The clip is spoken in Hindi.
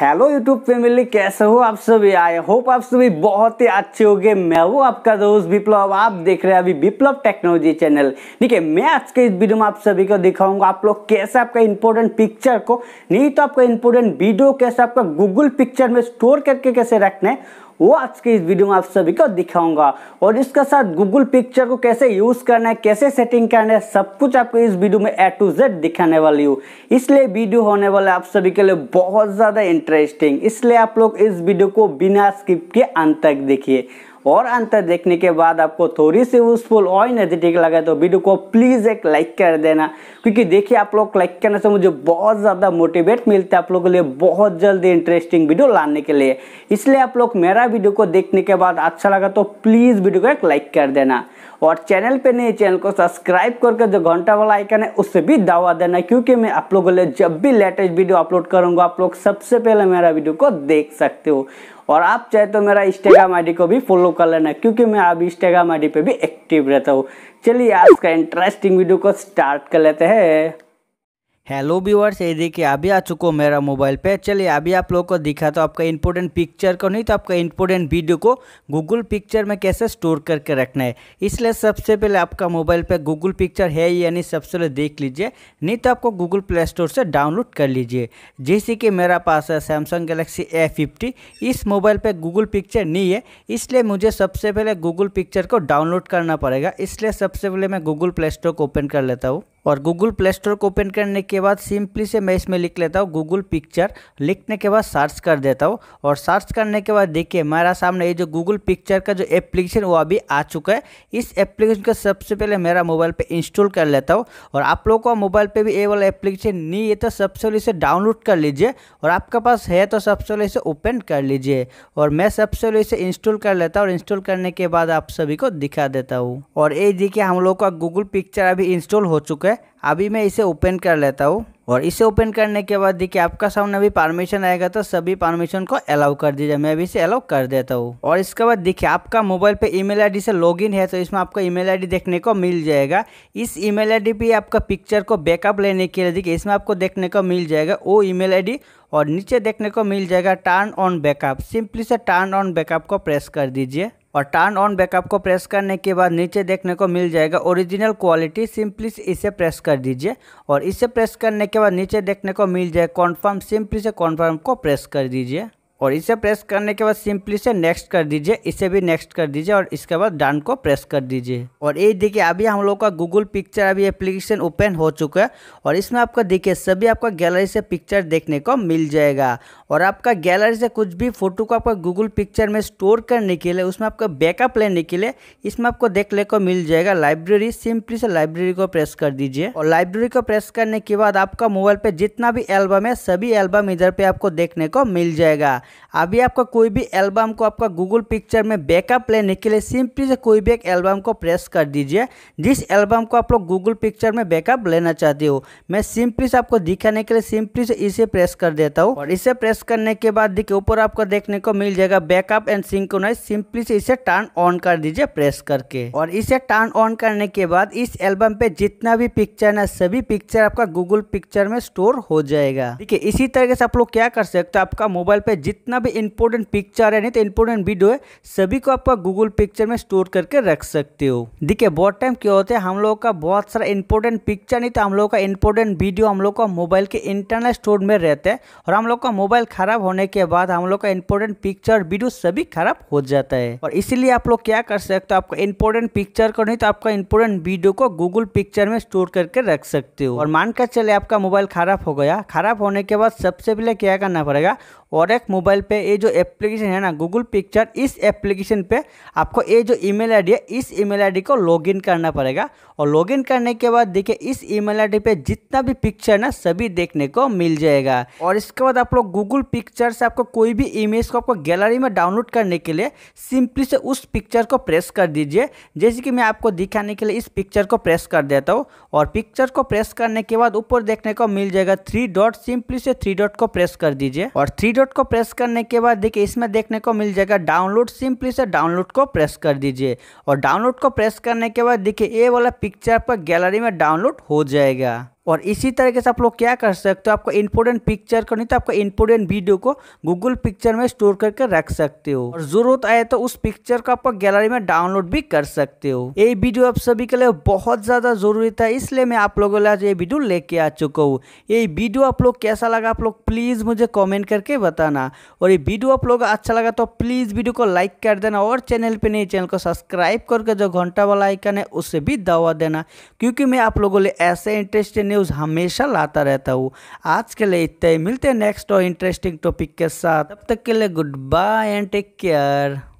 हेलो यूट्यूब फैमिली कैसे हो आप सभी आई होप आप सभी बहुत ही अच्छे होंगे मैं हूँ आपका दोस्त विप्लव आप देख रहे हैं अभी विप्लव टेक्नोलॉजी चैनल ठीक है मैं आज के इस वीडियो में आप सभी को दिखाऊंगा आप लोग कैसे आपका इंपोर्टेंट पिक्चर को नहीं तो आपका इंपोर्टेंट वीडियो कैसे आपका गूगल पिक्चर में स्टोर करके कैसे रखना है वो आज के इस वीडियो में आप सभी को दिखाऊंगा और इसके साथ गूगल पिक्चर को कैसे यूज करना है कैसे सेटिंग करना है सब कुछ आपको इस वीडियो में ए टू जेड दिखाने वाली हूँ इसलिए वीडियो होने वाला आप सभी के लिए बहुत ज़्यादा इंटरेस्टिंग इसलिए आप लोग इस वीडियो को बिना स्किप के अंत तक देखिए और अंतर देखने के बाद आपको थोड़ी सी यूजफुल और एनर्जेटिक लगे तो वीडियो को प्लीज़ एक लाइक कर देना क्योंकि देखिए आप लोग लाइक करने से मुझे बहुत ज़्यादा मोटिवेट मिलता है आप लोगों के लिए बहुत जल्दी इंटरेस्टिंग वीडियो लाने के लिए इसलिए आप लोग मेरा वीडियो को देखने के बाद अच्छा लगा तो प्लीज़ वीडियो को एक लाइक कर देना और चैनल पे नहीं चैनल को सब्सक्राइब करके जो घंटा वाला आइकन है उससे भी दावा देना क्योंकि मैं आप लोगों के लिए जब भी लेटेस्ट वीडियो अपलोड करूंगा आप लोग सबसे पहले मेरा वीडियो को देख सकते हो और आप चाहे तो मेरा इंस्टाग्राम आईडी को भी फॉलो कर लेना क्योंकि मैं अब इंस्टाग्राम आईडी पे भी एक्टिव रहता हूँ चलिए आज का इंटरेस्टिंग वीडियो को स्टार्ट कर लेते हैं हेलो व्यूअर्स ये देखिए अभी आ चुको मेरा मोबाइल पे चलिए अभी आप लोगों को दिखा तो आपका इंपोर्टेंट पिक्चर को नहीं तो आपका इंपोर्टेंट वीडियो को गूगल पिक्चर में कैसे स्टोर करके रखना है इसलिए सबसे पहले आपका मोबाइल पे गूगल पिक्चर है या नहीं सबसे पहले देख लीजिए नहीं तो आपको गूगल प्ले स्टोर से डाउनलोड कर लीजिए जैसे कि मेरा पास है सैमसंग गलेक्सी ए इस मोबाइल पर गूगल पिक्चर नहीं है इसलिए मुझे सबसे पहले गूगल पिक्चर को डाउनलोड करना पड़ेगा इसलिए सबसे पहले मैं गूगल प्ले स्टोर को ओपन कर लेता हूँ और गूगल प्ले स्टोर को ओपन करने के बाद सिंपली से मैं इसमें लिख लेता हूँ गूगल पिक्चर लिखने के बाद सर्च कर देता हूँ और सर्च करने के बाद देखिए मेरा सामने ये जो गूगल पिक्चर का जो एप्लीकेशन वो अभी आ चुका है इस एप्लीकेशन का सबसे पहले मेरा मोबाइल पे इंस्टॉल कर लेता हूँ और आप लोगों का मोबाइल पर भी ये वाला एप्लीकेशन नहीं है तो सबसे पहले इसे डाउनलोड कर लीजिए और आपके पास है तो सबसे पहले इसे ओपन कर लीजिए और मैं सबसे पहले इसे इंस्टॉल कर लेता हूँ और इंस्टॉल करने के बाद आप सभी को दिखा देता हूँ और ये देखिए हम लोग का गूगल पिक्चर अभी इंस्टॉल हो चुका है है अभी मैं इसे ओपन कर लेता हूँ और इसे ओपन करने के बाद देखिए आपका सामने अभी परमिशन आएगा तो सभी परमिशन को अलाउ कर दीजिए मैं अभी इसे अलाउ कर देता हूँ और इसके बाद देखिए आपका मोबाइल पे ईमेल आईडी से लॉगिन है तो इसमें आपको ईमेल आईडी देखने को मिल जाएगा इस ईमेल आईडी पे आपका पिक्चर को बैकअप लेने के लिए देखिए इसमें आपको देखने को मिल जाएगा वो ईमेल आईडी और नीचे देखने को मिल जाएगा टर्न ऑन बैकअप सिंपली से टर्न ऑन बैकअप को प्रेस कर दीजिए और टर्न ऑन बैकअप को प्रेस करने के बाद नीचे देखने को मिल जाएगा ओरिजिनल क्वालिटी सिंपली इसे प्रेस कर दीजिए और इसे प्रेस करने के बाद नीचे देखने को मिल जाए कॉन्फर्म सिंपली से कॉन्फर्म को प्रेस कर दीजिए और इसे प्रेस करने के बाद सिंपली से नेक्स्ट कर दीजिए इसे भी नेक्स्ट कर दीजिए और इसके बाद डन को प्रेस कर दीजिए और ये देखिए अभी हम लोग का गूगल पिक्चर अभी एप्लीकेशन ओपन हो चुका है और इसमें आपका देखिए सभी आपका गैलरी से पिक्चर देखने को मिल जाएगा और आपका गैलरी से कुछ भी फोटो को आपका गूगल पिक्चर में स्टोर करने के लिए उसमें आपका बैकअप लेने के लिए इसमें आपको देखने को मिल जाएगा लाइब्रेरी सिंपली से लाइब्रेरी को प्रेस कर दीजिए और लाइब्रेरी को प्रेस करने के बाद आपका मोबाइल पे जितना भी एल्बम है सभी एल्बम इधर पे आपको देखने को मिल जाएगा अभी आपका कोई भी एल्बम को आपका गूगल पिक्चर में बैकअप लेने के लिए सिंपली से कोई भी एक एल्बम को प्रेस कर दीजिए जिस एल्बम को आप लोग गूगल पिक्चर में बैकअप लेना चाहते हो मैं सिंपली से आपको दिखाने के लिए सिंपली से इसे प्रेस कर देता हूँ और इसे प्रेस करने के बाद देखिए ऊपर आपको देखने को मिल जाएगा बैकअप एंड सिंकोनाइज सिंपली से इसे टर्न ऑन कर दीजिए प्रेस करके और इसे टर्न ऑन करने के बाद इस एल्बम पे जितना भी पिक्चर है सभी पिक्चर आपका गूगल पिक्चर में स्टोर हो जाएगा ठीक है इसी तरीके से आप लोग क्या कर सकते हो आपका मोबाइल पे जित जितना भी इंपोर्टेंट पिक्चर है नहीं तो इंपोर्टेंट वीडियो है सभी को आपका गूगल पिक्चर में स्टोर करके रख सकते हो देखिए बहुत टाइम क्या होता है हम लोगों का बहुत सारा इंपोर्टेंट पिक्चर नहीं तो हम लोगों का इंपोर्टेंट वीडियो हम लोग का मोबाइल के इंटरनल स्टोर में रहता है और हम लोग का मोबाइल खराब होने के बाद हम लोग का इंपोर्टेंट पिक्चर वीडियो सभी खराब हो जाता है और इसीलिए आप लोग क्या कर सकते हो आपका इंपोर्टेंट पिक्चर को नहीं तो आपका इंपोर्टेंट वीडियो को गूगल पिक्चर में स्टोर करके रख सकते हो और मानकर चले आपका मोबाइल खराब हो गया खराब होने के बाद सबसे पहले क्या करना पड़ेगा और एक मोबाइल मोबाइल पे ये जो एप्लीकेशन है ना गूगल पिक्चर इस एप्लीकेशन पे आपको ये जो ईमेल आईडी है इस ईमेल आईडी को लॉगिन करना पड़ेगा और लॉगिन करने के बाद देखिए इस ईमेल आईडी पे जितना भी पिक्चर ना सभी देखने को मिल जाएगा और इसके बाद आप लोग गूगल पिक्चर से आपको कोई भी इमेज को आपको गैलरी में डाउनलोड करने के लिए सिंपली से उस पिक्चर को प्रेस कर दीजिए जैसे कि मैं आपको दिखाने के लिए इस पिक्चर को प्रेस कर देता हूँ और पिक्चर को प्रेस करने के बाद ऊपर देखने को मिल जाएगा थ्री डॉट सिंपली से थ्री डॉट को प्रेस कर दीजिए और थ्री डॉट को प्रेस करने के बाद देखिए इसमें देखने को मिल जाएगा डाउनलोड सिंपली से डाउनलोड को प्रेस कर दीजिए और डाउनलोड को प्रेस करने के बाद देखिए ये वाला पिक्चर पर गैलरी में डाउनलोड हो जाएगा और इसी तरीके से आप लोग क्या कर सकते हो आपको इम्पोर्टेंट पिक्चर को नहीं तो आपको इम्पोर्टेंट वीडियो को गूगल पिक्चर में स्टोर करके रख सकते हो और जरूरत आए तो उस पिक्चर को आपको गैलरी में डाउनलोड भी कर सकते हो ये वीडियो आप सभी के लिए बहुत ज़्यादा ज़रूरी था इसलिए मैं आप लोगों के लिए ये वीडियो लेके आ चुका हूँ ये वीडियो आप लोग कैसा लगा आप लोग प्लीज़ मुझे कॉमेंट करके बताना और ये वीडियो आप लोग अच्छा लगा तो प्लीज़ वीडियो को लाइक कर देना और चैनल पर नहीं चैनल को सब्सक्राइब करके जो घंटा वाला आइकन है उसे भी दवा देना क्योंकि मैं आप लोगों के ऐसे इंटरेस्टेड न्यूज़ हमेशा लाता रहता हूँ आज के लिए इतना ही मिलते हैं नेक्स्ट और इंटरेस्टिंग टॉपिक के साथ तब तक के लिए good bye and take care